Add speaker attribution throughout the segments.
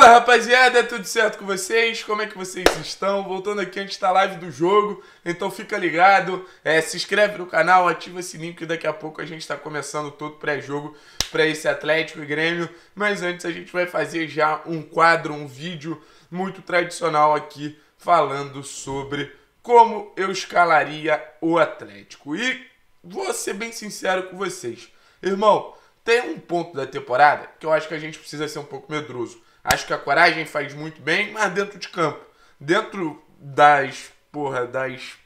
Speaker 1: Fala rapaziada, é tudo certo com vocês? Como é que vocês estão? Voltando aqui antes da live do jogo, então fica ligado, é, se inscreve no canal, ativa o sininho que daqui a pouco a gente está começando todo pré-jogo para esse Atlético e Grêmio. Mas antes a gente vai fazer já um quadro, um vídeo muito tradicional aqui falando sobre como eu escalaria o Atlético. E vou ser bem sincero com vocês, irmão. Tem um ponto da temporada que eu acho que a gente precisa ser um pouco medroso. Acho que a coragem faz muito bem, mas dentro de campo. Dentro das, porra, das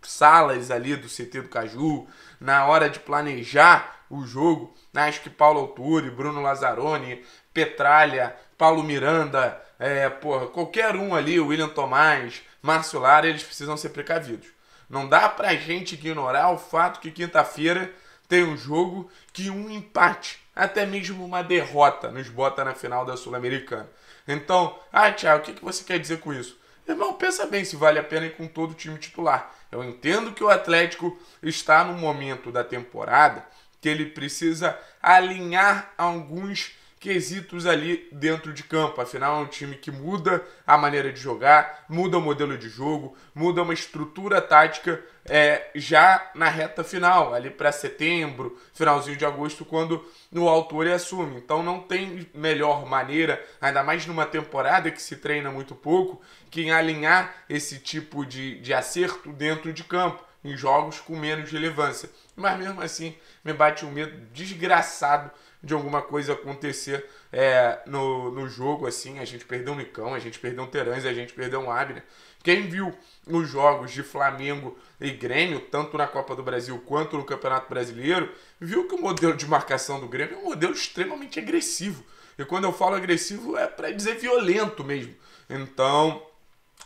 Speaker 1: salas ali do CT do Caju, na hora de planejar o jogo, acho que Paulo Alturi, Bruno Lazzaroni, Petralha, Paulo Miranda, é, porra, qualquer um ali, William Tomás, Márcio Lara, eles precisam ser precavidos. Não dá pra gente ignorar o fato que quinta-feira tem um jogo que um empate, até mesmo uma derrota, nos bota na final da Sul-Americana. Então, ah, Thiago, o que, você quer dizer com isso? Irmão, pensa bem se vale a pena ir com todo o time titular. Eu entendo que o Atlético está no momento da temporada que ele precisa alinhar alguns quesitos ali dentro de campo. Afinal, é um time que muda a maneira de jogar, muda o modelo de jogo, muda uma estrutura tática é, já na reta final, ali para setembro, finalzinho de agosto, quando o autor assume. Então não tem melhor maneira, ainda mais numa temporada que se treina muito pouco, que em alinhar esse tipo de, de acerto dentro de campo, em jogos com menos relevância. Mas mesmo assim, me bate um medo desgraçado de alguma coisa acontecer é, no, no jogo, assim. A gente perdeu o Micão, a gente perdeu o Terãs, a gente perdeu o Abner. Quem viu os jogos de Flamengo e Grêmio, tanto na Copa do Brasil quanto no Campeonato Brasileiro, viu que o modelo de marcação do Grêmio é um modelo extremamente agressivo. E quando eu falo agressivo é para dizer violento mesmo. Então,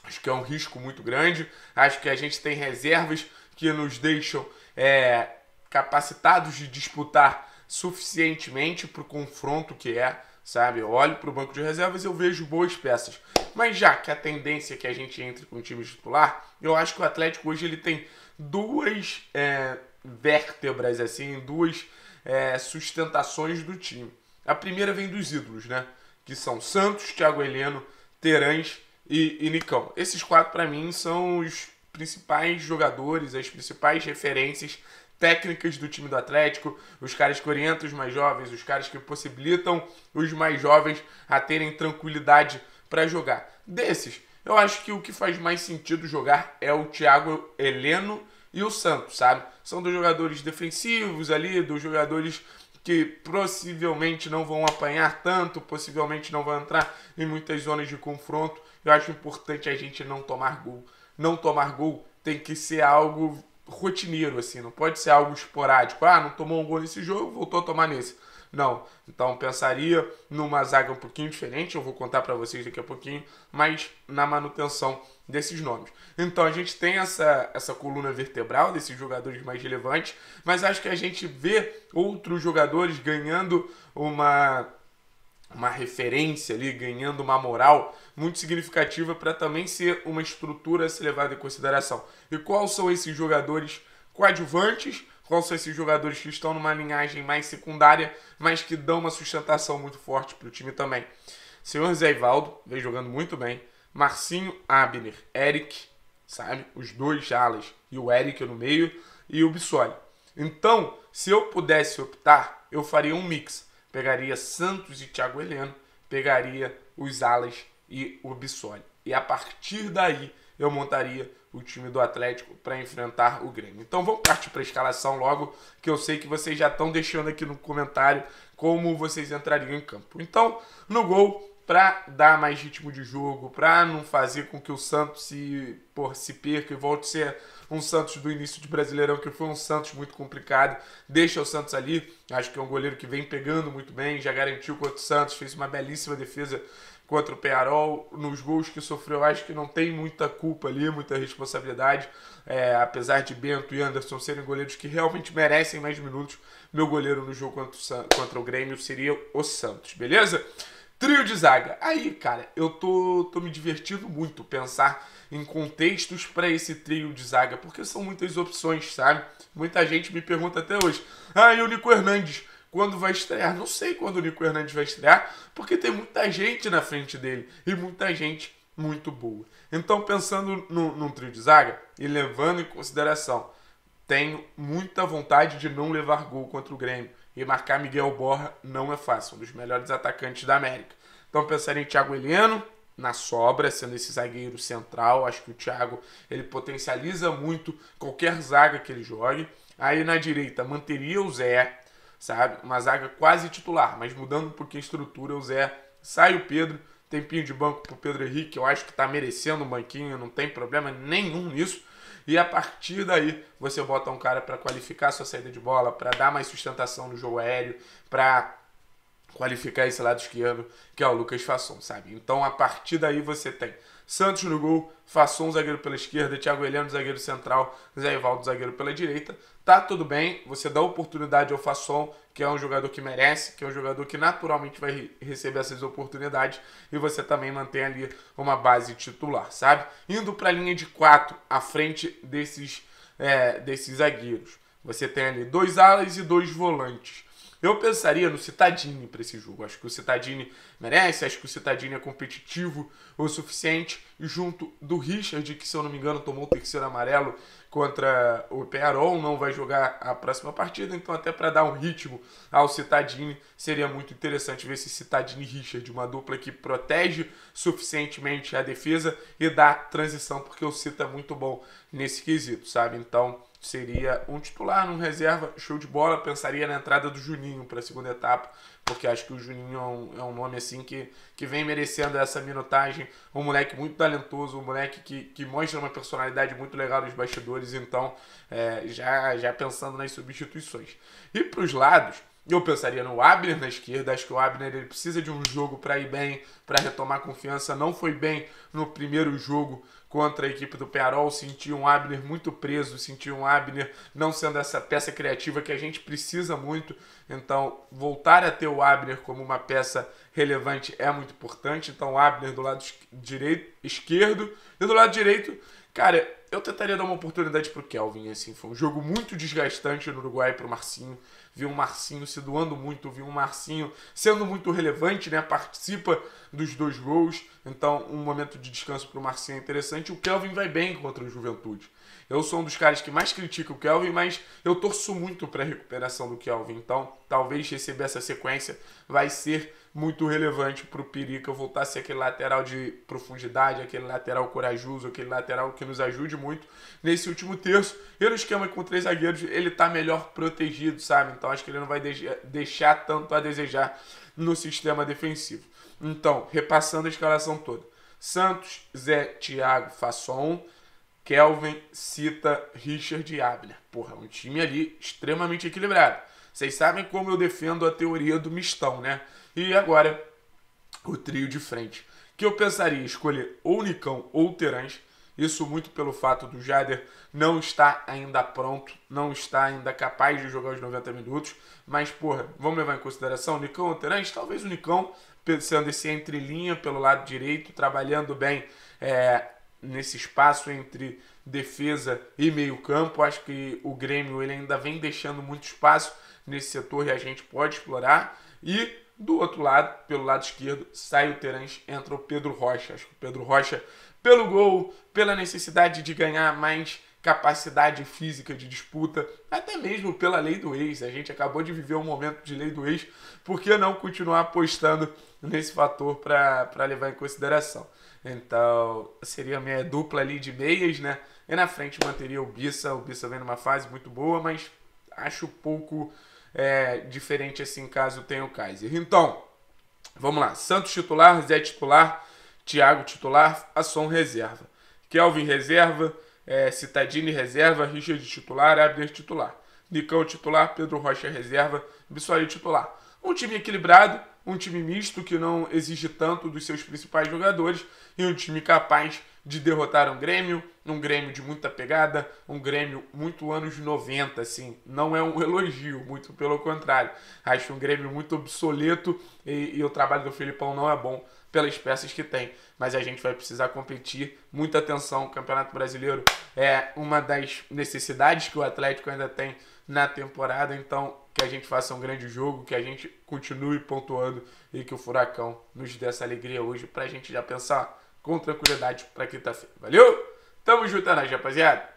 Speaker 1: acho que é um risco muito grande. Acho que a gente tem reservas que nos deixam é, capacitados de disputar suficientemente para o confronto que é, sabe? Eu olho para o banco de reservas e eu vejo boas peças. Mas já que a tendência é que a gente entre com o time titular, eu acho que o Atlético hoje ele tem duas é, vértebras, assim, duas é, sustentações do time. A primeira vem dos ídolos, né? Que são Santos, Thiago Heleno, Terãs e, e Nicão. Esses quatro, para mim, são os principais jogadores, as principais referências técnicas do time do Atlético, os caras que orientam os mais jovens, os caras que possibilitam os mais jovens a terem tranquilidade para jogar. Desses, eu acho que o que faz mais sentido jogar é o Thiago Heleno e o Santos, sabe? São dos jogadores defensivos ali, dos jogadores que possivelmente não vão apanhar tanto, possivelmente não vão entrar em muitas zonas de confronto. Eu acho importante a gente não tomar gol. Não tomar gol tem que ser algo rotineiro, assim, não pode ser algo esporádico. Ah, não tomou um gol nesse jogo, voltou a tomar nesse. Não. Então pensaria numa zaga um pouquinho diferente, eu vou contar para vocês daqui a pouquinho, mas na manutenção desses nomes. Então a gente tem essa, essa coluna vertebral desses jogadores mais relevantes, mas acho que a gente vê outros jogadores ganhando uma uma referência ali, ganhando uma moral muito significativa para também ser uma estrutura a ser levada em consideração. E quais são esses jogadores coadjuvantes? Quais são esses jogadores que estão numa linhagem mais secundária, mas que dão uma sustentação muito forte para o time também? Senhor Zé Ivaldo vem jogando muito bem. Marcinho Abner, Eric, sabe? Os dois alas e o Eric no meio e o Bissoli. Então, se eu pudesse optar, eu faria um mix pegaria Santos e Thiago Heleno, pegaria os Alas e o Bissoli. E a partir daí eu montaria o time do Atlético para enfrentar o Grêmio. Então vamos partir para a escalação logo, que eu sei que vocês já estão deixando aqui no comentário como vocês entrariam em campo. Então, no gol, para dar mais ritmo de jogo, para não fazer com que o Santos se, por, se perca e volte a ser um Santos do início de Brasileirão, que foi um Santos muito complicado, deixa o Santos ali. Acho que é um goleiro que vem pegando muito bem, já garantiu contra o Santos, fez uma belíssima defesa contra o Pearol. Nos gols que sofreu, acho que não tem muita culpa ali, muita responsabilidade. É, apesar de Bento e Anderson serem goleiros que realmente merecem mais minutos, meu goleiro no jogo contra o, contra o Grêmio seria o Santos, beleza? Trio de zaga. Aí, cara, eu tô, tô me divertindo muito pensar em contextos para esse trio de zaga, porque são muitas opções, sabe? Muita gente me pergunta até hoje: ah, e o Nico Hernandes? Quando vai estrear? Não sei quando o Nico Hernandes vai estrear, porque tem muita gente na frente dele e muita gente muito boa. Então, pensando no, num trio de zaga e levando em consideração, tenho muita vontade de não levar gol contra o Grêmio. E marcar Miguel Borra não é fácil, um dos melhores atacantes da América. Então pensar em Thiago Heleno na sobra, sendo esse zagueiro central. Acho que o Thiago ele potencializa muito qualquer zaga que ele jogue. Aí na direita manteria o Zé, sabe? Uma zaga quase titular, mas mudando porque a estrutura, o Zé sai o Pedro, tempinho de banco pro Pedro Henrique, eu acho que tá merecendo um banquinho, não tem problema nenhum nisso. E a partir daí você bota um cara para qualificar a sua saída de bola, para dar mais sustentação no jogo aéreo, para qualificar esse lado esquerdo, que é o Lucas Fasson, sabe? Então a partir daí você tem Santos no gol, Fasson zagueiro pela esquerda, Thiago Heleno zagueiro central, Zé Ivaldo zagueiro pela direita. Tá tudo bem, você dá oportunidade ao Fasson, que é um jogador que merece, que é um jogador que naturalmente vai receber essas oportunidades e você também mantém ali uma base titular, sabe? Indo para a linha de quatro, à frente desses, é, desses zagueiros. Você tem ali dois alas e dois volantes. Eu pensaria no Citadini para esse jogo. Acho que o Citadini merece, acho que o Citadini é competitivo o suficiente. E junto do Richard, que se eu não me engano tomou o terceiro amarelo contra o Pearol, não vai jogar a próxima partida. Então, até para dar um ritmo ao Citadini, seria muito interessante ver esse Citadini Richard, uma dupla que protege suficientemente a defesa e dá transição, porque o Cita é muito bom nesse quesito, sabe? Então, seria um titular, num reserva, show de bola. Pensaria na entrada do Juninho para a segunda etapa, porque acho que o Juninho é um, é um, nome assim que, que vem merecendo essa minutagem. Um moleque muito talentoso, um moleque que, que mostra uma personalidade muito legal nos bastidores. Então, é, já, já pensando nas substituições. E para os lados eu pensaria no Abner na esquerda. Acho que o Abner ele precisa de um jogo para ir bem, para retomar confiança. Não foi bem no primeiro jogo contra a equipe do Pearol. Senti um Abner muito preso, senti um Abner não sendo essa peça criativa que a gente precisa muito. Então, voltar a ter o Abner como uma peça relevante é muito importante. Então, o Abner do lado direito, esquerdo e do lado direito, cara, eu tentaria dar uma oportunidade para o Kelvin. Assim, foi um jogo muito desgastante no Uruguai para o Marcinho vi um Marcinho se doando muito, vi um Marcinho sendo muito relevante, né? Participa dos dois gols. Então, um momento de descanso para o Marcinho é interessante. O Kelvin vai bem contra o Juventude. Eu sou um dos caras que mais critica o Kelvin, mas eu torço muito para a recuperação do Kelvin. Então, talvez receber essa sequência vai ser muito relevante para o Pirica voltar a ser aquele lateral de profundidade, aquele lateral corajoso, aquele lateral que nos ajude muito nesse último terço. E no esquema com três zagueiros, ele está melhor protegido, sabe? Então acho que ele não vai deixar tanto a desejar no sistema defensivo. Então, repassando a escalação toda: Santos, Zé, Thiago, Fasson, Kelvin, Cita, Richard e Abner. Porra, um time ali extremamente equilibrado. Vocês sabem como eu defendo a teoria do mistão, né? E agora, o trio de frente. Que eu pensaria escolher ou Nicão ou Terãs, isso muito pelo fato do Jader não estar ainda pronto, não está ainda capaz de jogar os 90 minutos. Mas, porra, vamos levar em consideração Nicão ou Terãs? Talvez o Nicão, pensando esse entrelinha pelo lado direito, trabalhando bem é, nesse espaço entre defesa e meio campo. Acho que o Grêmio ele ainda vem deixando muito espaço nesse setor e a gente pode explorar. E do outro lado, pelo lado esquerdo, sai o Terence, entra o Pedro Rocha. Acho que o Pedro Rocha, pelo gol, pela necessidade de ganhar mais capacidade física de disputa, até mesmo pela lei do ex. A gente acabou de viver um momento de lei do ex, por que não continuar apostando nesse fator para levar em consideração? Então, seria a minha dupla ali de meias, né? E na frente manteria o Bissa. O Bissa vem numa fase muito boa, mas acho pouco é, diferente assim caso tenha o Kaiser. Então, vamos lá. Santos titular, Zé titular, Thiago titular, Asson reserva. Kelvin reserva, é, Citadini reserva, Richard titular, Abner titular. Nicão titular, Pedro Rocha reserva, Bissoli titular. Um time equilibrado, um time misto que não exige tanto dos seus principais jogadores e um time capaz de derrotar um Grêmio, um Grêmio de muita pegada, um Grêmio muito anos 90, assim, não é um elogio, muito pelo contrário. Acho um Grêmio muito obsoleto e, e o trabalho do Filipão não é bom pelas peças que tem, mas a gente vai precisar competir. Muita atenção, o Campeonato Brasileiro é uma das necessidades que o Atlético ainda tem na temporada. Então, que a gente faça um grande jogo, que a gente continue pontuando e que o Furacão nos dê essa alegria hoje para a gente já pensar com tranquilidade para quinta-feira. Valeu? Tamo junto, né, rapaziada.